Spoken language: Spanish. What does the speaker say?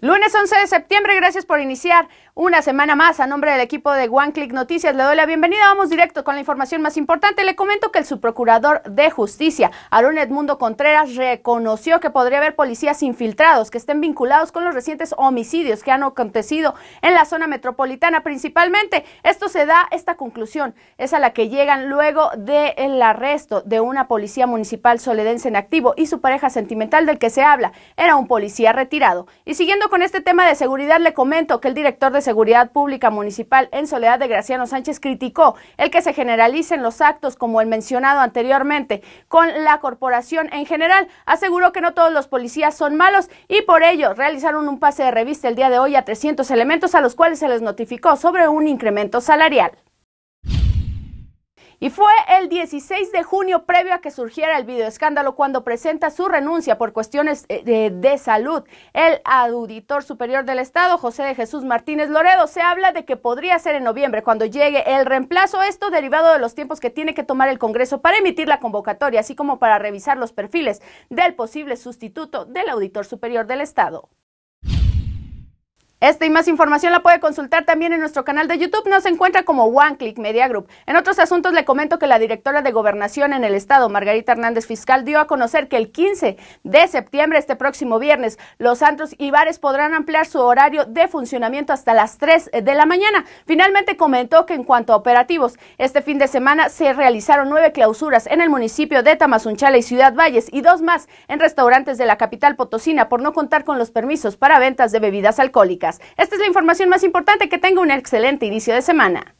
Lunes 11 de septiembre, gracias por iniciar una semana más. A nombre del equipo de One Click Noticias, le doy la bienvenida. Vamos directo con la información más importante. Le comento que el subprocurador de justicia, Arun Edmundo Contreras, reconoció que podría haber policías infiltrados que estén vinculados con los recientes homicidios que han acontecido en la zona metropolitana principalmente. Esto se da, esta conclusión es a la que llegan luego del arresto de una policía municipal soledense en activo y su pareja sentimental del que se habla era un policía retirado. Y siguiendo con este tema de seguridad, le comento que el director de Seguridad Pública Municipal en Soledad de Graciano Sánchez criticó el que se generalicen los actos como el mencionado anteriormente con la corporación en general. Aseguró que no todos los policías son malos y por ello realizaron un pase de revista el día de hoy a 300 elementos a los cuales se les notificó sobre un incremento salarial. Y fue el 16 de junio, previo a que surgiera el videoescándalo, cuando presenta su renuncia por cuestiones eh, de, salud. El auditor superior del Estado, José de Jesús Martínez Loredo, se habla de que podría ser en noviembre, cuando llegue el reemplazo, esto derivado de los tiempos que tiene que tomar el Congreso para emitir la convocatoria, así como para revisar los perfiles del posible sustituto del auditor superior del Estado. Esta y más información la puede consultar también en nuestro canal de YouTube. Nos encuentra como One Click Media Group. En otros asuntos le comento que la directora de Gobernación en el Estado, Margarita Hernández Fiscal, dio a conocer que el 15 de septiembre, este próximo viernes, los santos y bares podrán ampliar su horario de funcionamiento hasta las 3 de la mañana. Finalmente comentó que en cuanto a operativos, este fin de semana se realizaron nueve clausuras en el municipio de Tamazunchala y Ciudad Valles y dos más en restaurantes de la capital potosina por no contar con los permisos para ventas de bebidas alcohólicas. Esta es la información más importante. Que tenga un excelente inicio de semana.